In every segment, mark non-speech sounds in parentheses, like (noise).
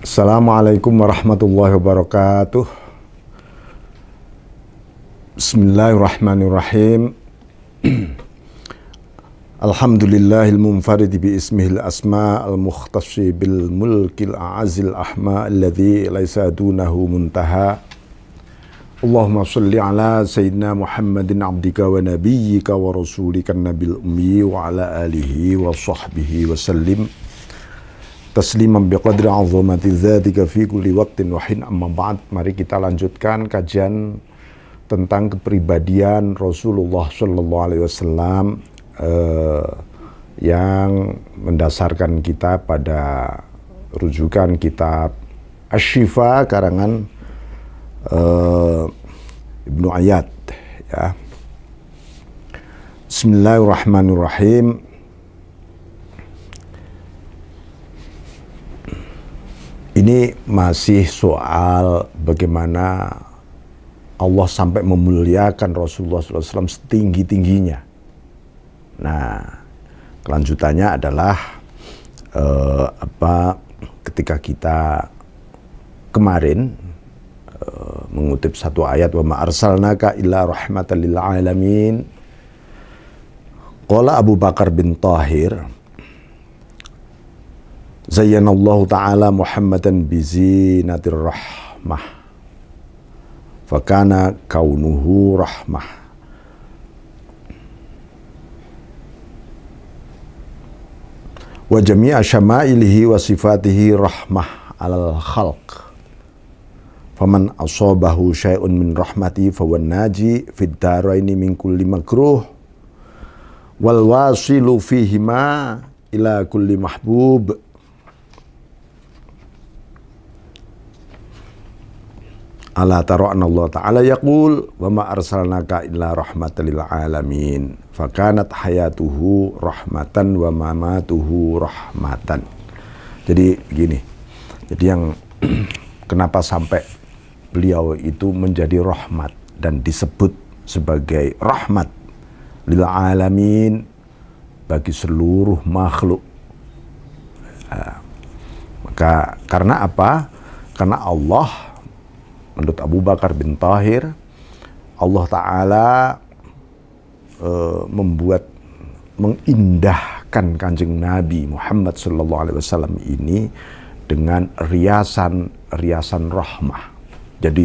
Assalamualaikum warahmatullahi wabarakatuh. Bismillahirrahmanirrahim. (clears throat) Alhamdulillahil munfarid bi ismihil asma al mukhtassi bil mulkil a'azil ahma alladhi laysa dunahu muntaha. Allahumma salli ala sayyidina Muhammadin abdika wa nabiyyika wa rasulika nabil ummi wa ala alihi wa sahbihi wa sallim tasliman biqadri azamati dzalika fi kulli waqtin wa hin amma ba'd mari kita lanjutkan kajian tentang kepribadian Rasulullah sallallahu alaihi wasallam eh, yang mendasarkan kita pada rujukan kitab Ashifa karangan uh, Ibnu Ayat ya Bismillahirrahmanirrahim ini masih soal bagaimana Allah sampai memuliakan Rasulullah SAW setinggi-tingginya. Nah, kelanjutannya adalah eh, apa ketika kita kemarin eh, mengutip satu ayat wa ma'arsalnaka illa rahmatan lil Qala Abu Bakar bin Tahir Zayyanallahu ta'ala Muhammadan bizinatir rahmah. Fakana kaunuhu rahmah. Wa jami'a syama'ilihi wa sifatihi rahmah alal khalq. Faman asobahu syai'un min rahmati fawan naji fid daraini min kulli makruh wal wasilu fihima ila kulli mahbub Ala taru'an Allah Ta'ala yaqul wa ma arsalnaka illa rahmatan lil alamin fakanat hayatuhu rahmatan wa mamatuhu rahmatan jadi begini jadi yang (clears throat) kenapa sampai beliau itu menjadi rahmat dan disebut sebagai rahmat lil alamin bagi seluruh makhluk ah, maka karena apa karena Allah menurut Abu Bakar bin Tahir, Allah Ta'ala e, membuat, mengindahkan kanjeng Nabi Muhammad Sallallahu Alaihi Wasallam ini dengan riasan-riasan rahmah. Jadi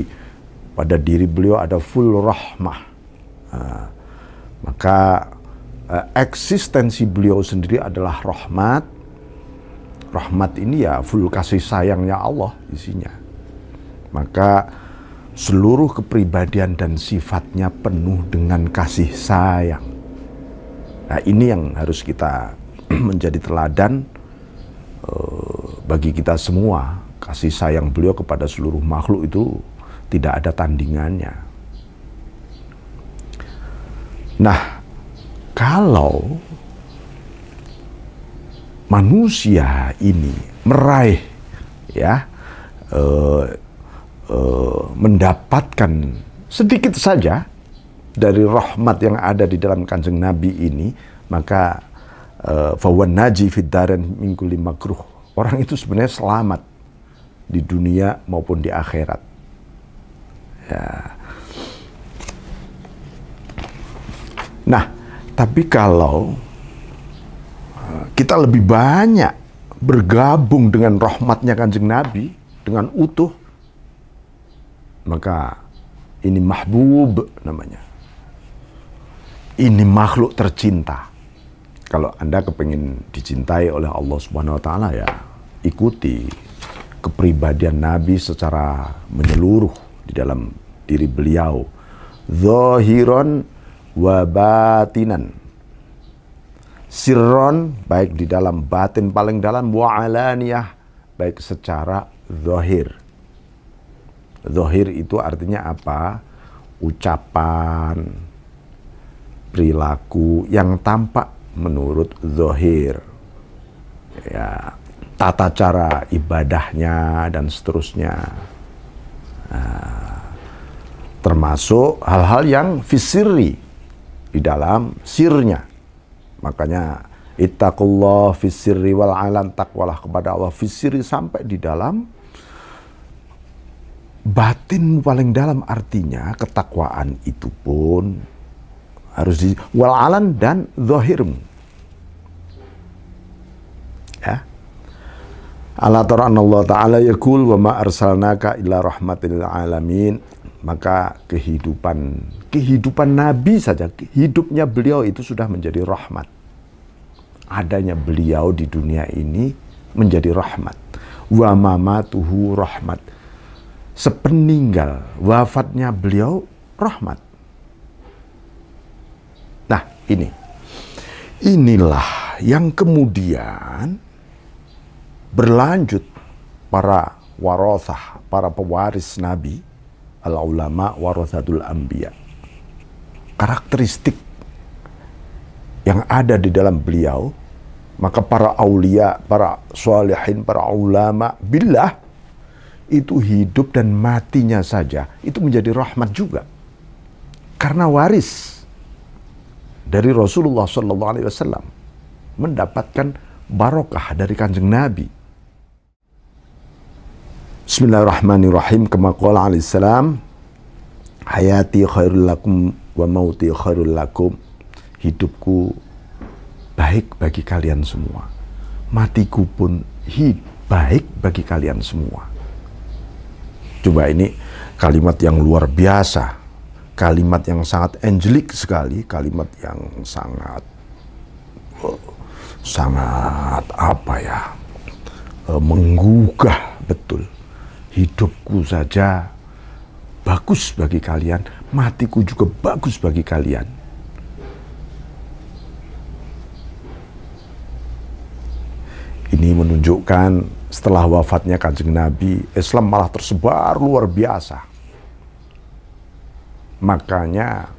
pada diri beliau ada full rahmah. e, maka e, eksistensi beliau sendiri adalah rahmat. Rahmat ini ya full kasih sayangnya Allah isinya. Maka seluruh kepribadian dan sifatnya penuh dengan kasih sayang. Nah, ini yang harus kita (clears throat) menjadi teladan eh, bagi kita semua. Kasih sayang beliau kepada seluruh makhluk itu tidak ada tandingannya. Nah, kalau manusia ini meraih ya eh, Eh, mendapatkan sedikit saja dari rahmat yang ada di dalam kanjeng Nabi ini, maka eh, fawan naji fidaren minggu lima kruh. Orang itu sebenarnya selamat di dunia maupun di akhirat. Ya. Nah, tapi kalau eh, kita lebih banyak bergabung dengan rahmatnya kanjeng Nabi, dengan utuh, maka ini mahbub namanya. Ini makhluk tercinta. Kalau Anda kepingin dicintai oleh Allah Subhanahu wa taala ya ikuti kepribadian Nabi secara menyeluruh di dalam diri beliau. Zohiron wa batinan. Sirron baik di dalam batin paling dalam wa alaniyah baik secara zahir Zohir itu artinya apa? Ucapan, perilaku yang tampak menurut zohir. Ya, tata cara ibadahnya dan seterusnya. Nah, termasuk hal-hal yang fisiri di dalam sirnya. Makanya ittaqullah fisiri wal alam takwalah kepada Allah fisiri sampai di dalam batin paling dalam artinya ketakwaan itu pun harus di walalan dan zahirmu. Ya. Ala Allah Ta'ala yakul wa ma arsalnaka illa rahmatil alamin. Maka kehidupan, kehidupan Nabi saja, hidupnya beliau itu sudah menjadi rahmat. Adanya beliau di dunia ini menjadi rahmat. Wa mamatuhu rahmat sepeninggal wafatnya beliau rahmat. Nah, ini. Inilah yang kemudian berlanjut para warothah, para pewaris Nabi, al-ulama warothatul anbiya. Karakteristik yang ada di dalam beliau, maka para aulia, para solehin, para ulama, billah itu hidup dan matinya saja itu menjadi rahmat juga karena waris dari Rasulullah Shallallahu Alaihi Wasallam mendapatkan barokah dari kanjeng Nabi. Bismillahirrahmanirrahim kama qala alaihissalam hayati khairul lakum wa mauti khairul lakum hidupku baik bagi kalian semua matiku pun hid baik bagi kalian semua Coba ini kalimat yang luar biasa, kalimat yang sangat angelik sekali, kalimat yang sangat sangat apa ya eh, menggugah betul hidupku saja bagus bagi kalian matiku juga bagus bagi kalian ini menunjukkan setelah wafatnya kanjeng Nabi, Islam malah tersebar luar biasa. Makanya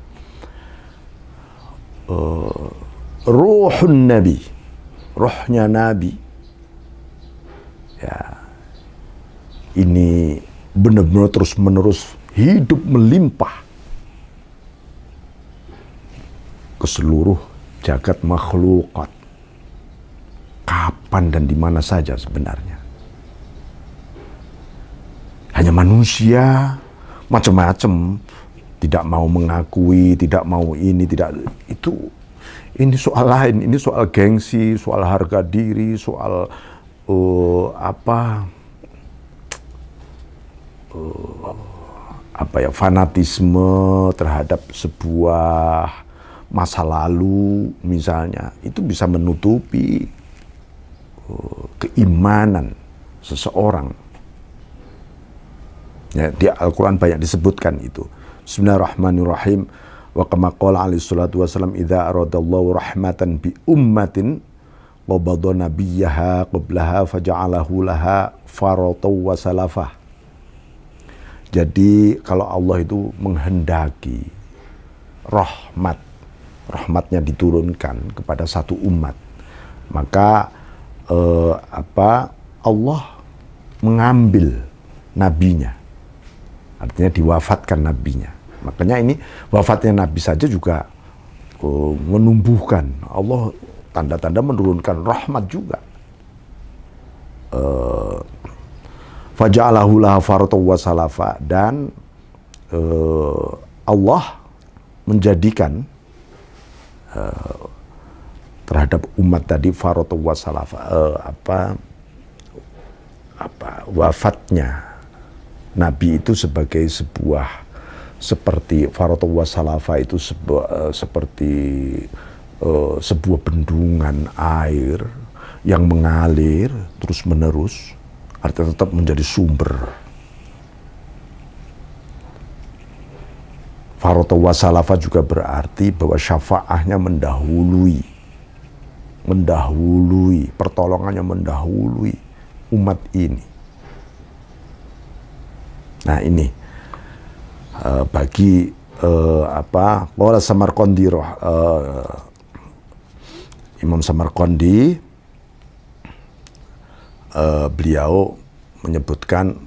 uh, ruhun Nabi, rohnya Nabi, ya ini benar-benar terus-menerus hidup melimpah ke seluruh jagat makhlukat kapan dan di mana saja sebenarnya hanya manusia macam-macam tidak mau mengakui, tidak mau ini, tidak itu ini soal lain, ini soal gengsi, soal harga diri, soal uh, apa uh, apa ya fanatisme terhadap sebuah masa lalu misalnya itu bisa menutupi uh, keimanan seseorang Ya, di Al-Quran banyak disebutkan itu. Bismillahirrahmanirrahim. Wa kama qala alaihi salatu wasallam idha aradallahu rahmatan bi ummatin qabada nabiyyaha qablaha faja'alahu laha faratan wa salafah. Jadi kalau Allah itu menghendaki rahmat, rahmatnya diturunkan kepada satu umat, maka eh, apa Allah mengambil nabinya Artinya diwafatkan nabinya. Makanya ini wafatnya nabi saja juga uh, menumbuhkan. Allah tanda-tanda menurunkan rahmat juga. Eh, uh, wasalafa Dan uh, Allah menjadikan uh, terhadap umat tadi faratu wasalafa uh, apa, apa, wafatnya Nabi itu sebagai sebuah seperti Faratullah Wasalafa itu sebuah, eh, seperti uh, sebuah bendungan air yang mengalir terus menerus artinya tetap menjadi sumber Faratullah Wasalafa juga berarti bahwa syafaahnya mendahului mendahului pertolongannya mendahului umat ini Nah ini uh, bagi uh, apa Pola Samarkandi roh, uh, Imam Samarkandi uh, beliau menyebutkan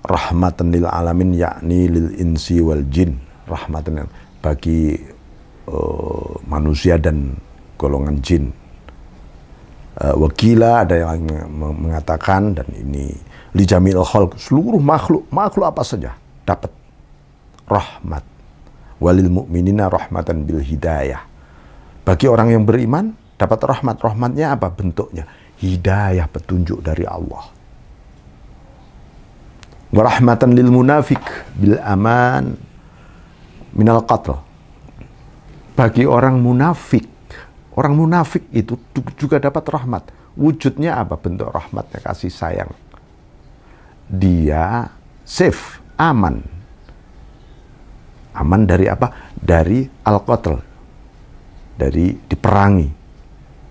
rahmatan lil alamin yakni lil insi wal jin rahmatan bagi uh, manusia dan golongan jin uh, wakila, ada yang mengatakan dan ini li jamil khalq, seluruh makhluk, makhluk apa saja dapat rahmat. Walil mu'minina rahmatan bil hidayah. Bagi orang yang beriman dapat rahmat. Rahmatnya apa bentuknya? Hidayah petunjuk dari Allah. Warahmatan lil munafik bil aman minal qatl. Bagi orang munafik Orang munafik itu juga dapat rahmat. Wujudnya apa? Bentuk rahmatnya kasih sayang. Dia safe, aman. Aman dari apa? Dari al-qatl. Dari diperangi.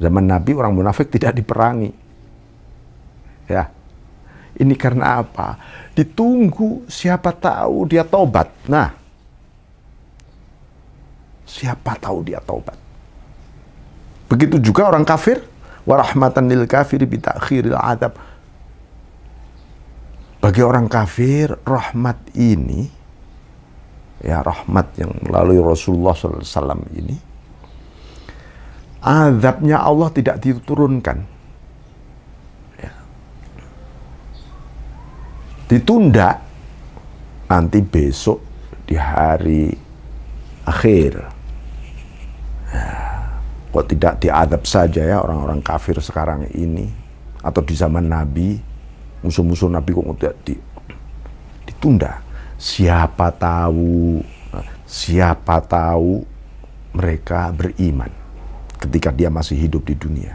Zaman Nabi orang munafik tidak diperangi. Ya. Ini karena apa? Ditunggu siapa tahu dia taubat. Nah, siapa tahu dia taubat? Begitu juga orang kafir, warahmatan lil kafir bitakhiril adab. Bagi orang kafir, rahmat ini, ya rahmat yang melalui Rasulullah SAW ini, azabnya Allah tidak diturunkan. Ya. Ditunda nanti besok di hari akhir. Ya kok tidak diadab saja ya orang-orang kafir sekarang ini atau di zaman Nabi musuh-musuh Nabi kok tidak di, ditunda siapa tahu nah, siapa tahu mereka beriman ketika dia masih hidup di dunia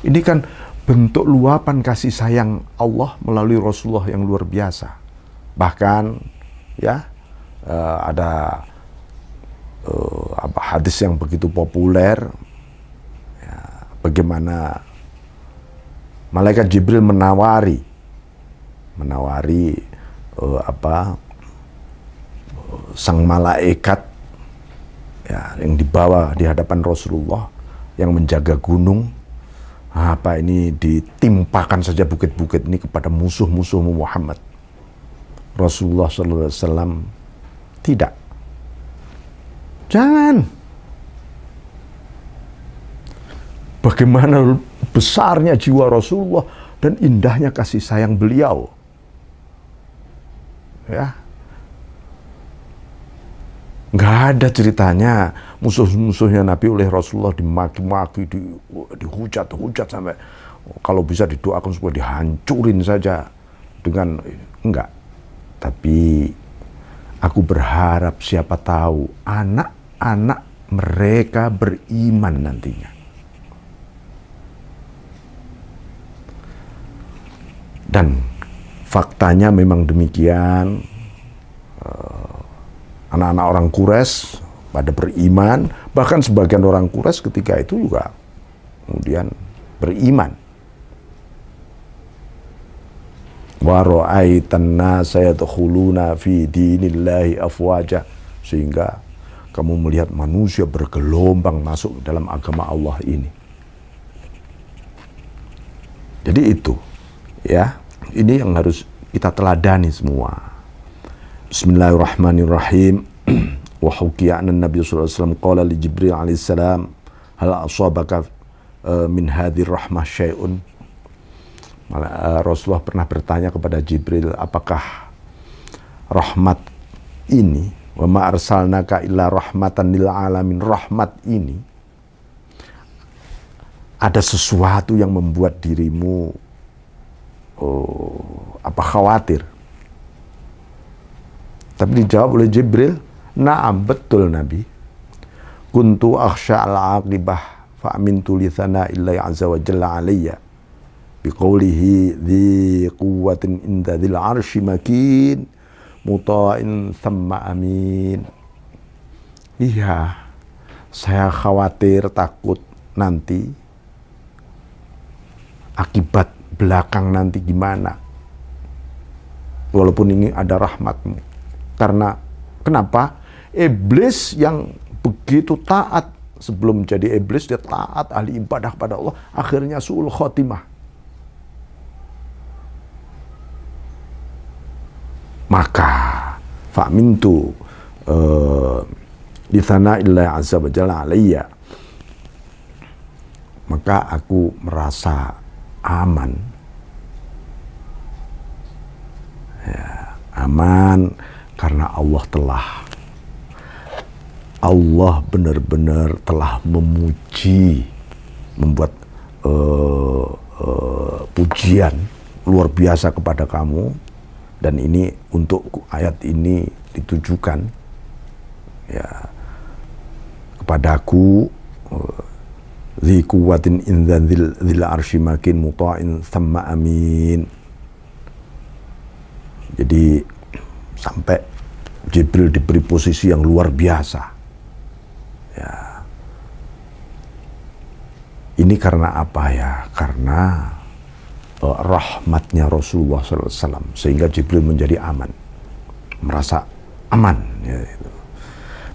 ini kan bentuk luapan kasih sayang Allah melalui Rasulullah yang luar biasa bahkan ya eh, ada uh, apa hadis yang begitu populer ya, bagaimana malaikat Jibril menawari menawari uh, apa eh, sang malaikat ya yang dibawa di hadapan Rasulullah yang menjaga gunung ah, apa ini ditimpakan saja bukit-bukit ini kepada musuh-musuh Muhammad Rasulullah SAW tidak Jangan. Bagaimana besarnya jiwa Rasulullah dan indahnya kasih sayang beliau. Ya. Nggak ada ceritanya musuh-musuhnya Nabi oleh Rasulullah dimaki-maki, di, dihujat-hujat sampai oh, kalau bisa didoakan supaya dihancurin saja dengan enggak. Tapi aku berharap siapa tahu anak anak anak mereka beriman nantinya. Dan faktanya memang demikian. Eh, anak-anak orang Kures pada beriman, bahkan sebagian orang Kures ketika itu juga kemudian beriman. Waro'aitanna nasa fi dinillahi afwaja sehingga kamu melihat manusia bergelombang masuk dalam agama Allah ini. Jadi itu, ya, ini yang harus kita teladani semua. Bismillahirrahmanirrahim. (clears throat) Wa hukiya Nabi sallallahu alaihi wasallam qala li Jibril alaihi salam hal asabaka e, min hadir rahmah syai'un. E, Rasulullah pernah bertanya kepada Jibril, apakah rahmat ini wa ma arsalnaka illa rahmatan lil alamin rahmat ini ada sesuatu yang membuat dirimu oh, apa khawatir tapi dijawab oleh Jibril naam betul Nabi kuntu akhsha al aqibah fa amintu li illa azza wa jalla alayya biqoulihi dhi quwwatin inda dhil arsy makin muta'in sema amin. Iya, saya khawatir takut nanti akibat belakang nanti gimana. Walaupun ini ada rahmatmu. Karena kenapa? Iblis yang begitu taat sebelum jadi iblis dia taat ahli ibadah pada Allah akhirnya suul khotimah maka fa'mintu uh, eh, di sana ilah azza wa jalla alayya maka aku merasa aman ya, aman karena Allah telah Allah benar-benar telah memuji membuat uh, uh, pujian luar biasa kepada kamu dan ini untuk ayat ini ditujukan ya kepadaku eh, zi kuwatin indan zil arshi makin muta'in thamma amin jadi sampai Jibril diberi posisi yang luar biasa ya ini karena apa ya karena Eh, rahmatnya Rasulullah SAW sehingga Jibril menjadi aman merasa aman ya, itu.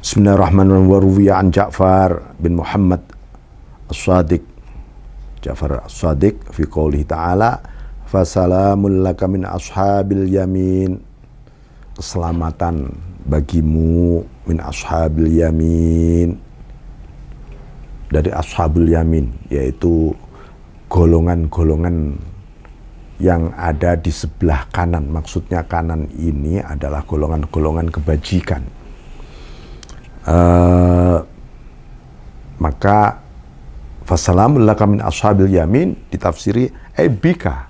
Bismillahirrahmanirrahim waruwiya an Ja'far bin Muhammad As-Sadiq Ja'far As-Sadiq fi qoulih ta'ala fasalamun laka min ashabil yamin keselamatan bagimu min ashabil yamin dari ashabul yamin yaitu golongan-golongan yang ada di sebelah kanan. Maksudnya kanan ini adalah golongan-golongan kebajikan. Uh, maka fasalamul laka min ashabil yamin ditafsiri ebika eh,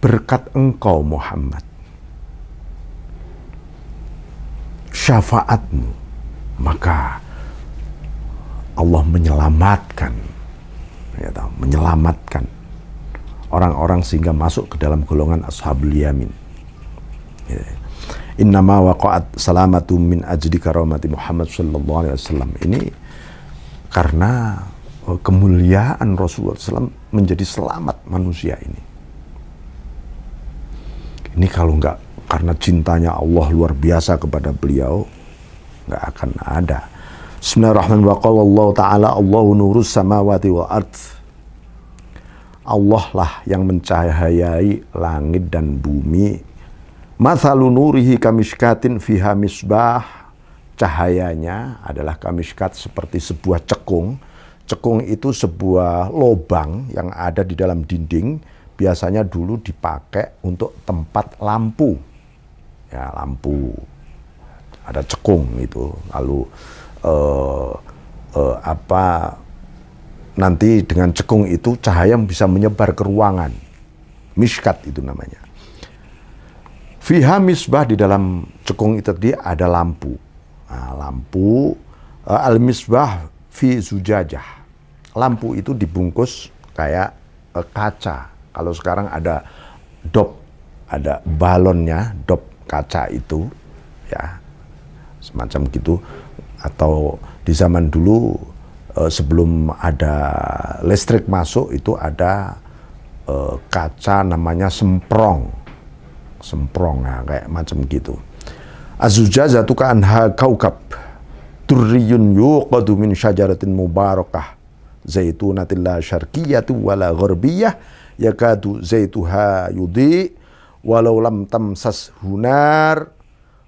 berkat engkau Muhammad syafaatmu maka Allah menyelamatkan ya tahu, menyelamatkan orang-orang sehingga masuk ke dalam golongan ashabul yamin. Ya. ma waqa'at salamatu min ajdi karamati Muhammad sallallahu alaihi wasallam. Ini karena eh, kemuliaan Rasulullah SAW menjadi selamat manusia ini. Ini kalau nggak karena cintanya Allah luar biasa kepada beliau, nggak akan ada. Bismillahirrahmanirrahim. Wa Allah ta'ala Allahu nurus samawati wal ardh Allah lah yang mencahayai langit dan bumi. Mathalu nurihi kamishkatin fiha misbah. Cahayanya adalah kamishkat seperti sebuah cekung. Cekung itu sebuah lobang yang ada di dalam dinding. Biasanya dulu dipakai untuk tempat lampu. Ya, lampu. Ada cekung itu. Lalu eh, eh, apa nanti dengan cekung itu cahaya bisa menyebar ke ruangan. Miskat itu namanya. Fiha misbah di dalam cekung itu tadi ada lampu. Nah, lampu uh, eh, al misbah fi zujajah. Lampu itu dibungkus kayak uh, kaca. Kalau sekarang ada dop, ada balonnya, dop kaca itu ya. Semacam gitu atau di zaman dulu uh, sebelum ada listrik masuk itu ada uh, kaca namanya semprong semprong ya kayak macam gitu Azuja zatuka anha kaukab durriyun yuqadu min syajaratin mubarakah zaitunatin la syarqiyatu wala gharbiyah yakadu zaituha yudi walau lam tamsas hunar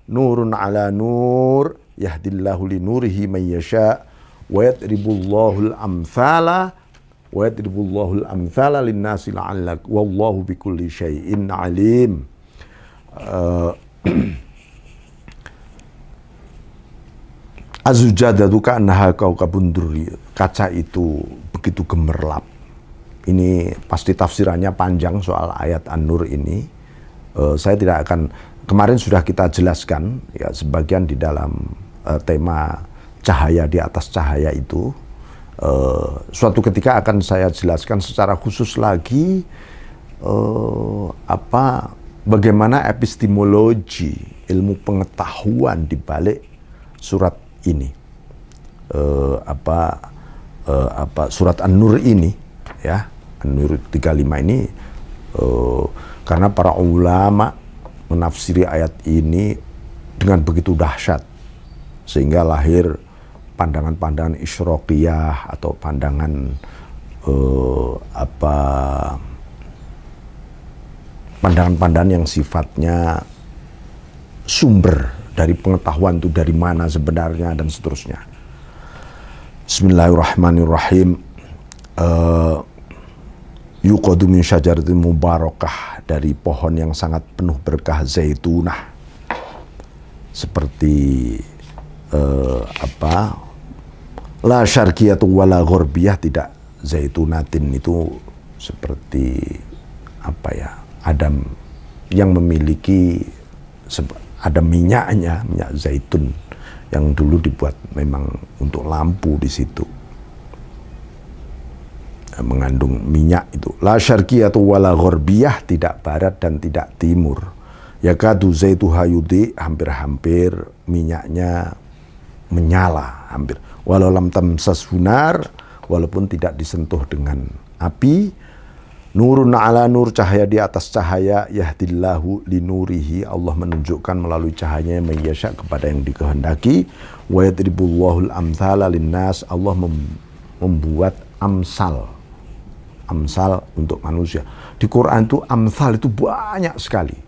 nurun ala nur yahdillahu linurihi nurihi yasha' wa yadribullahul amthala wa yadribullahul amthala linnasi la'allak wallahu bikulli syai'in alim uh, Azujadatu kau kabunduri Kaca itu begitu gemerlap. Ini pasti tafsirannya panjang soal ayat An-Nur ini. Uh, saya tidak akan kemarin sudah kita jelaskan ya sebagian di dalam uh, tema cahaya di atas cahaya itu uh, suatu ketika akan saya jelaskan secara khusus lagi uh, apa bagaimana epistemologi ilmu pengetahuan di balik surat ini uh, apa uh, apa surat An-Nur ini ya An-Nur 35 ini uh, karena para ulama menafsiri ayat ini dengan begitu dahsyat sehingga lahir pandangan-pandangan isyroqiyah atau pandangan uh, apa pandangan-pandangan yang sifatnya sumber dari pengetahuan itu dari mana sebenarnya dan seterusnya. Bismillahirrahmanirrahim. Uh, yuqadu min syajaratin mubarakah dari pohon yang sangat penuh berkah zaitunah. Seperti uh, apa? La syarqiyatu wala ghorbiyah tidak zaitunatin itu seperti apa ya Adam yang memiliki ada minyaknya minyak zaitun yang dulu dibuat memang untuk lampu di situ eh, mengandung minyak itu la syarqiyatu wala ghorbiyah tidak barat dan tidak timur ya kadu zaitu hayudi hampir-hampir minyaknya menyala hampir walau lam tam sasunar walaupun tidak disentuh dengan api Nurun ala nur cahaya di atas cahaya yahdillahu linurihi Allah menunjukkan melalui cahayanya yang kepada yang dikehendaki wa yadribullahul amthala linnas Allah mem membuat amsal amsal untuk manusia. Di Quran itu amsal itu banyak sekali.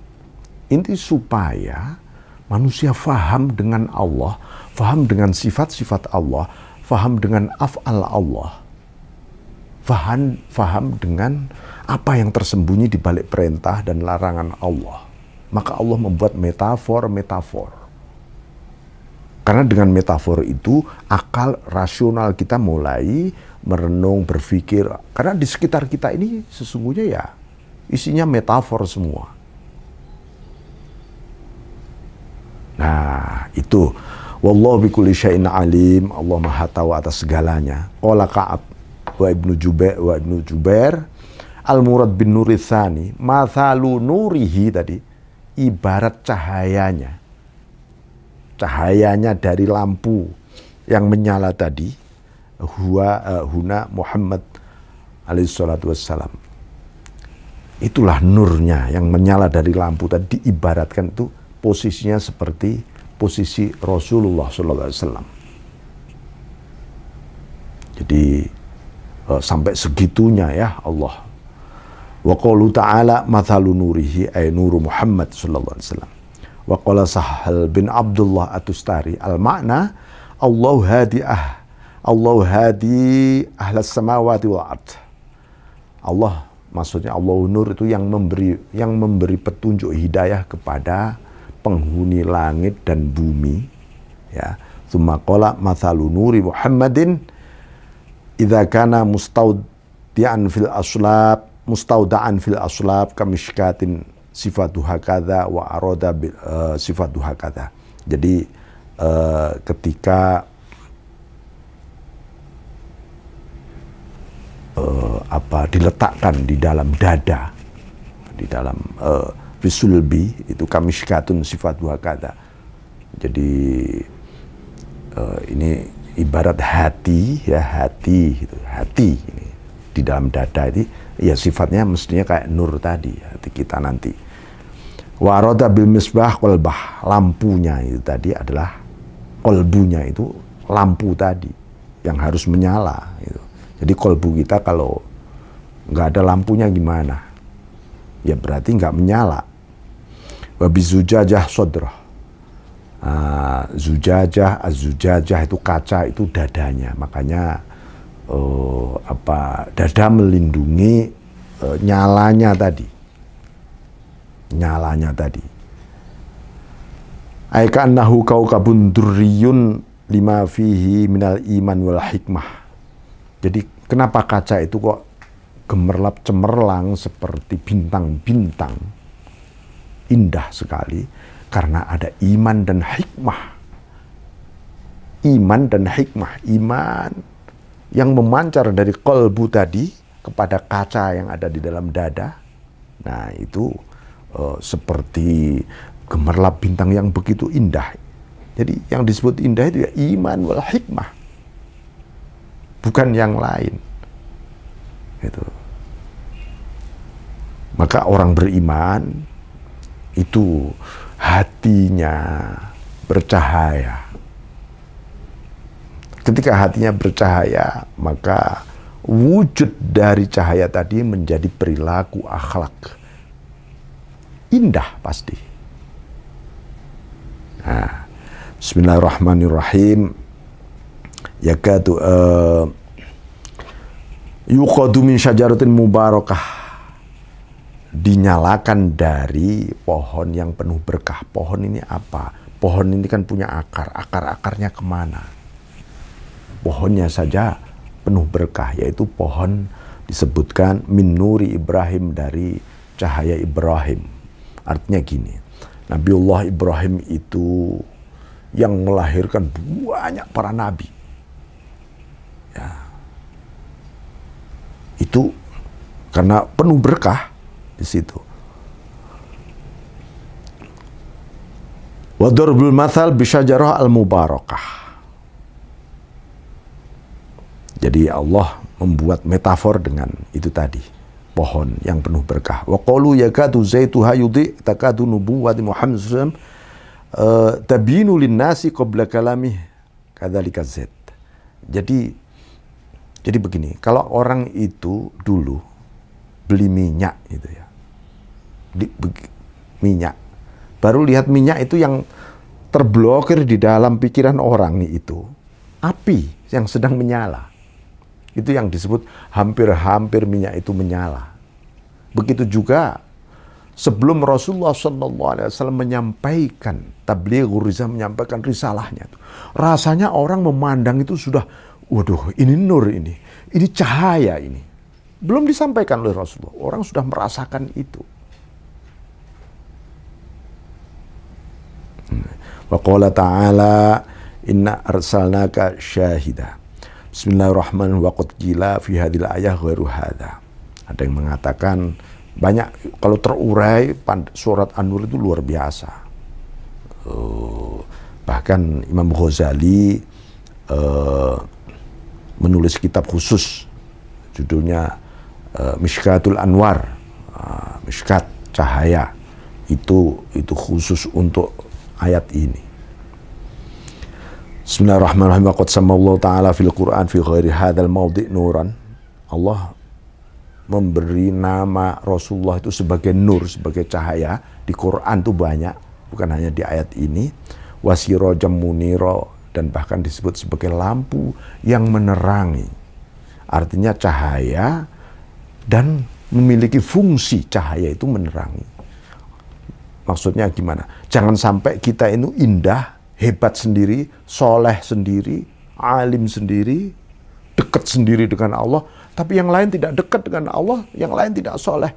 Inti supaya manusia faham dengan Allah faham dengan sifat-sifat Allah, faham dengan af'al Allah, faham, faham dengan apa yang tersembunyi di balik perintah dan larangan Allah. Maka Allah membuat metafor-metafor. Karena dengan metafor itu akal rasional kita mulai merenung, berpikir. Karena di sekitar kita ini sesungguhnya ya isinya metafor semua. Nah, itu Wallahu kulli syai'in alim. Allah Maha tahu atas segalanya. Qala Ka'ab wa Ibnu Jubair wa Ibnu Jubair Al-Murad bin Nurithani, mathalu nurihi tadi ibarat cahayanya. Cahayanya dari lampu yang menyala tadi huwa uh, huna Muhammad alaihi salatu wassalam. Itulah nurnya yang menyala dari lampu tadi diibaratkan itu posisinya seperti posisi Rasulullah SAW. Jadi uh, sampai segitunya ya Allah. Wa qalu ta'ala mathalu nurihi ay nuru Muhammad sallallahu alaihi wasallam. Wa qala Sahal bin Abdullah Atustari al makna Allah hadiah, Allah hadi ahla samawati wal ard. Allah maksudnya Allah nur itu yang memberi yang memberi petunjuk hidayah kepada penghuni langit dan bumi ya summa qala mathalu nuri Muhammadin idza kana mustaudian fil aslab mustaudaan fil aslab kamishkatin sifat kadza wa arada bil, uh, e, sifatuha kadza jadi uh, ketika uh, apa diletakkan di dalam dada di dalam uh, fisulbi itu kamishkatun sifat dua kata. Jadi uh, ini ibarat hati ya hati gitu, hati ini di dalam dada ini ya sifatnya mestinya kayak nur tadi hati kita nanti. Waroda bil misbah kolbah lampunya itu tadi adalah kolbunya itu lampu tadi yang harus menyala. Gitu. Jadi kolbu kita kalau nggak ada lampunya gimana? Ya berarti nggak menyala wa bizujajah sodrah uh, zujajah azujajah ah, itu kaca itu dadanya makanya uh, apa dada melindungi uh, nyalanya tadi nyalanya tadi annahu kaukabun durriyun lima fihi minal iman wal hikmah jadi kenapa kaca itu kok gemerlap cemerlang seperti bintang-bintang indah sekali karena ada iman dan hikmah. Iman dan hikmah, iman yang memancar dari kolbu tadi kepada kaca yang ada di dalam dada. Nah, itu uh, seperti gemerlap bintang yang begitu indah. Jadi yang disebut indah itu ya iman wal hikmah. Bukan yang lain. itu Maka orang beriman itu hatinya bercahaya. Ketika hatinya bercahaya, maka wujud dari cahaya tadi menjadi perilaku akhlak. Indah pasti. Nah, Bismillahirrahmanirrahim. Ya kata, uh, yuqadu min syajaratin mubarakah dinyalakan dari pohon yang penuh berkah. Pohon ini apa? Pohon ini kan punya akar. Akar-akarnya kemana? Pohonnya saja penuh berkah, yaitu pohon disebutkan minuri Ibrahim dari cahaya Ibrahim. Artinya gini, Nabiullah Ibrahim itu yang melahirkan banyak para nabi. Ya. Itu karena penuh berkah di situ. Wadarbul mathal bisyajarah al-mubarakah. Jadi Allah membuat metafor dengan itu tadi. Pohon yang penuh berkah. Wa qalu yakadu zaituha yudhi takadu nubuwati Muhammad SAW eh, tabinu linnasi qabla kalamih kadhalika zait. Jadi jadi begini, kalau orang itu dulu beli minyak gitu ya di, minyak. Baru lihat minyak itu yang terblokir di dalam pikiran orang itu. Api yang sedang menyala. Itu yang disebut hampir-hampir minyak itu menyala. Begitu juga sebelum Rasulullah Shallallahu Alaihi Wasallam menyampaikan tablighur menyampaikan risalahnya itu rasanya orang memandang itu sudah waduh ini nur ini ini cahaya ini belum disampaikan oleh Rasulullah orang sudah merasakan itu Wa qala ta'ala inna arsalnaka syahida. Bismillahirrahmanirrahim wa qad jila fi hadhil ayah ghairu hadha. Ada yang mengatakan banyak kalau terurai surat An-Nur itu luar biasa. Eh, bahkan Imam Ghazali uh, menulis kitab khusus judulnya uh, Mishkatul Anwar, uh, Mishkat cahaya. Itu itu khusus untuk ayat ini. Bismillahirrahmanirrahim. Qad samallahu ta'ala fil Qur'an fi ghairi hadzal mawdi' nuran. Allah memberi nama Rasulullah itu sebagai nur, sebagai cahaya. Di Quran itu banyak, bukan hanya di ayat ini. Wasiro jamuniro dan bahkan disebut sebagai lampu yang menerangi. Artinya cahaya dan memiliki fungsi cahaya itu menerangi. Maksudnya gimana? Jangan sampai kita ini indah, hebat sendiri, soleh sendiri, alim sendiri, dekat sendiri dengan Allah, tapi yang lain tidak dekat dengan Allah, yang lain tidak soleh.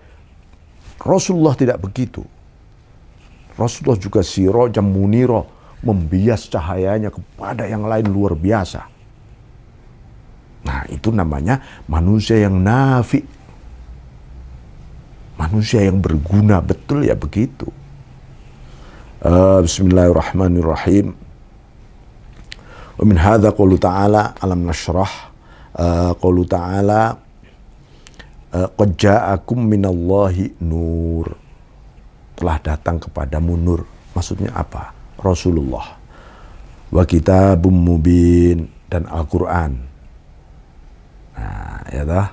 Rasulullah tidak begitu. Rasulullah juga siro jam muniro, membias cahayanya kepada yang lain luar biasa. Nah, itu namanya manusia yang nafi. Manusia yang berguna, betul ya begitu. Ah, bismillahirrahmanirrahim. Wa min hadza qawlu ta'ala alam nashrah uh, ta'ala ah, qad ja'akum minallahi nur. Telah datang kepadamu nur. Maksudnya apa? Rasulullah. Wa kitabum mubin dan Al-Qur'an. Nah, ya dah.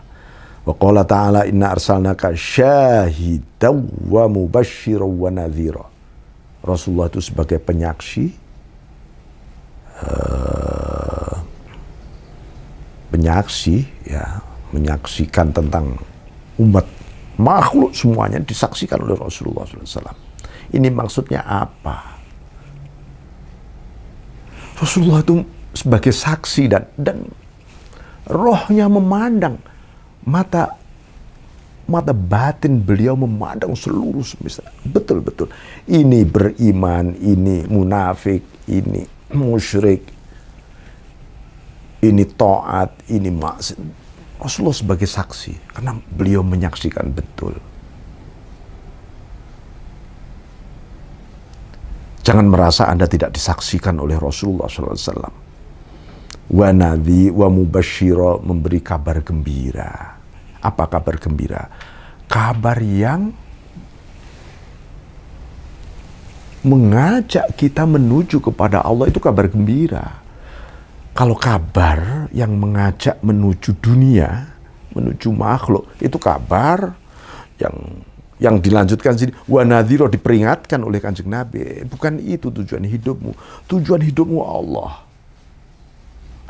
Wa qala ta'ala inna arsalnaka syahidaw wa mubasysyiraw wa nadhira Rasulullah itu sebagai penyaksi eh, penyaksi ya menyaksikan tentang umat makhluk semuanya disaksikan oleh Rasulullah SAW. Ini maksudnya apa? Rasulullah itu sebagai saksi dan dan rohnya memandang mata mata batin beliau memandang seluruh semesta. Betul-betul. Ini beriman, ini munafik, ini musyrik, ini to'at, ini maksud. Rasulullah sebagai saksi, karena beliau menyaksikan betul. Jangan merasa Anda tidak disaksikan oleh Rasulullah SAW. Wanadi wa mubashiro memberi kabar gembira apa kabar gembira? Kabar yang mengajak kita menuju kepada Allah itu kabar gembira. Kalau kabar yang mengajak menuju dunia, menuju makhluk, itu kabar yang yang dilanjutkan sini wanadiro diperingatkan oleh kanjeng Nabi bukan itu tujuan hidupmu tujuan hidupmu Allah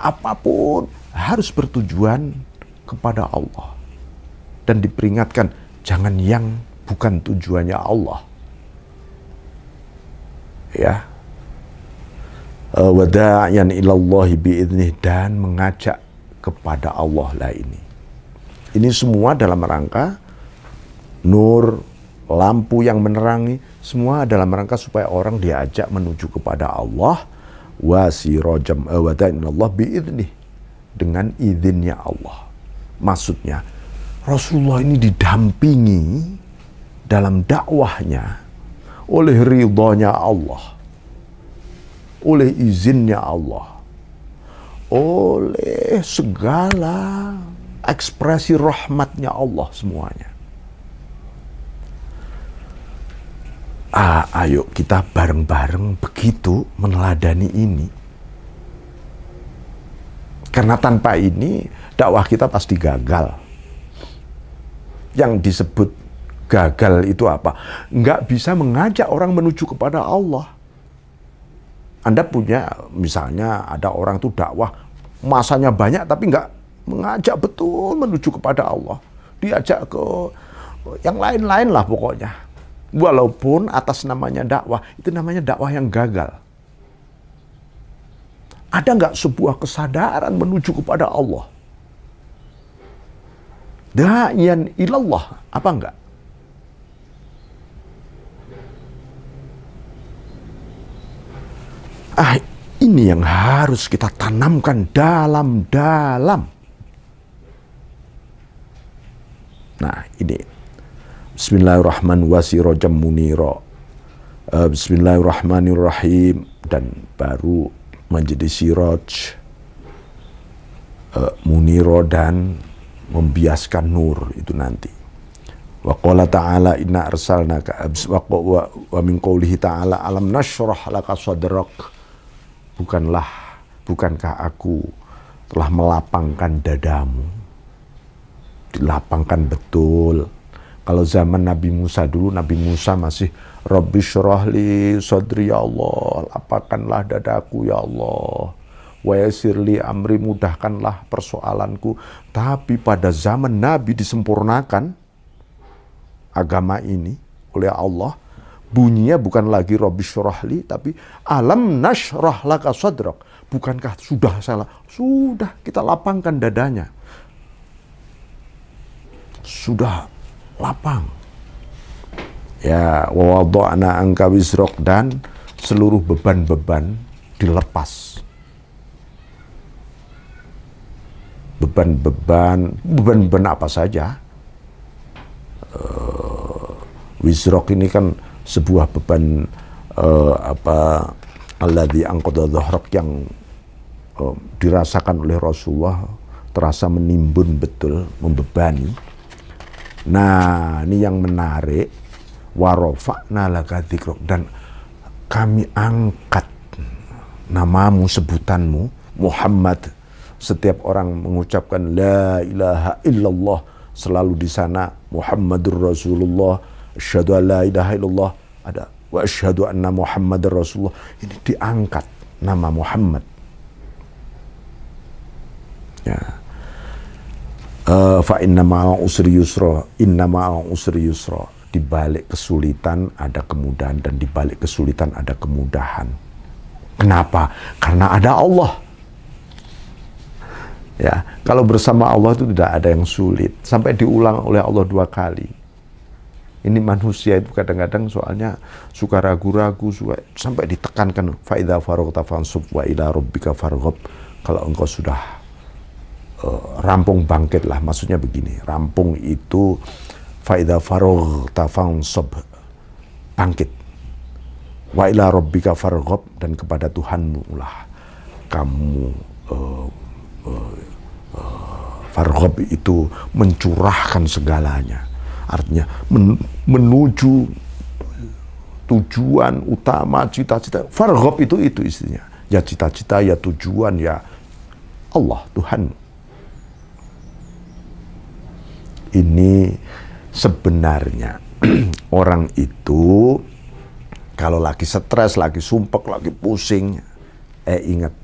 apapun harus bertujuan kepada Allah dan diperingatkan jangan yang bukan tujuannya Allah. Ya. E, wada'yan ilallahi bi'idnih dan mengajak kepada Allah lah ini. Ini semua dalam rangka nur, lampu yang menerangi, semua dalam rangka supaya orang diajak menuju kepada Allah wasirojam e, wada'yan Allah bi'idnih dengan izinnya Allah. Maksudnya Rasulullah ini didampingi dalam dakwahnya oleh ridhonya Allah, oleh izinnya Allah, oleh segala ekspresi rahmatnya Allah semuanya. Ah, ayo kita bareng-bareng begitu meneladani ini. Karena tanpa ini dakwah kita pasti gagal yang disebut gagal itu apa? Nggak bisa mengajak orang menuju kepada Allah. Anda punya, misalnya ada orang tuh dakwah, masanya banyak tapi nggak mengajak betul menuju kepada Allah. Diajak ke yang lain-lain lah pokoknya. Walaupun atas namanya dakwah, itu namanya dakwah yang gagal. Ada nggak sebuah kesadaran menuju kepada Allah? da'yan ilallah. Apa enggak? Ah, ini yang harus kita tanamkan dalam-dalam. Nah, ini. Bismillahirrahmanirrahim. Eh, bismillahirrahmanirrahim. Dan baru menjadi siroj. Eh, muniro dan membiaskan nur itu nanti. Wa qala ta'ala inna arsalnaka wa, wa, min qoulihi ta'ala alam nashrah laka sadrak. Bukanlah bukankah aku telah melapangkan dadamu? Dilapangkan betul. Kalau zaman Nabi Musa dulu, Nabi Musa masih Rabbi syrahli sadri ya Allah, lapangkanlah dadaku ya Allah Wayasirli amri mudahkanlah persoalanku. Tapi pada zaman Nabi disempurnakan agama ini oleh Allah. Bunyinya bukan lagi Robi Shurahli, tapi alam nashrah laka sadrak. Bukankah sudah salah? Sudah, kita lapangkan dadanya. Sudah lapang. Ya, wawadana angka wisrok dan seluruh beban-beban dilepas. beban-beban, beban-beban apa saja. Uh, eh, Wizrok ini kan sebuah beban uh, apa Allah di dhahrok yang uh, dirasakan oleh Rasulullah terasa menimbun betul, membebani. Nah, ini yang menarik Warofakna laka dan kami angkat namamu sebutanmu Muhammad setiap orang mengucapkan la ilaha illallah selalu di sana Muhammadur Rasulullah asyhadu la ilaha illallah ada wa asyhadu anna Muhammadur Rasulullah ini diangkat nama Muhammad ya uh, fa inna ma'a usri yusra inna ma'a usri yusra di balik kesulitan ada kemudahan dan di balik kesulitan ada kemudahan kenapa karena ada Allah Ya, kalau bersama Allah itu tidak ada yang sulit. Sampai diulang oleh Allah dua kali. Ini manusia itu kadang-kadang soalnya suka ragu-ragu, suka sampai ditekankan faida farogta fansub wa ila rabbika farogob Kalau engkau sudah uh, rampung lah maksudnya begini. Rampung itu faida farogta fansub bangkit. Wa ila rabbika farogob dan kepada Tuhanmu lah kamu uh, Eh, eh, Farhob itu mencurahkan segalanya. Artinya men menuju tujuan utama cita-cita. Farhob itu itu istrinya. Ya cita-cita, ya tujuan, ya Allah Tuhan. Ini sebenarnya (clears throat) orang itu kalau lagi stres, lagi sumpek, lagi pusing, eh ingat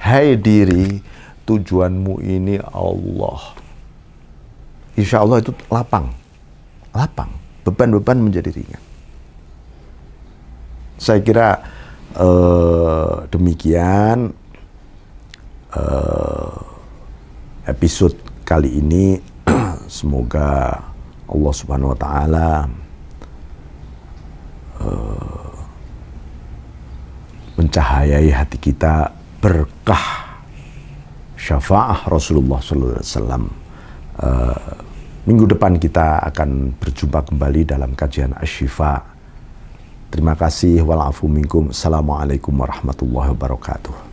Hai diri, tujuanmu ini Allah. Insya Allah itu lapang. Lapang. Beban-beban menjadi ringan. Saya kira eh, demikian eh, episode kali ini. (clears throat) Semoga Allah Subhanahu wa Ta'ala eh, mencahayai hati kita berkah syafaah Rasulullah SAW. Uh, eh, minggu depan kita akan berjumpa kembali dalam kajian Asyifa. Terima kasih. Walafu minkum. Assalamualaikum warahmatullahi wabarakatuh.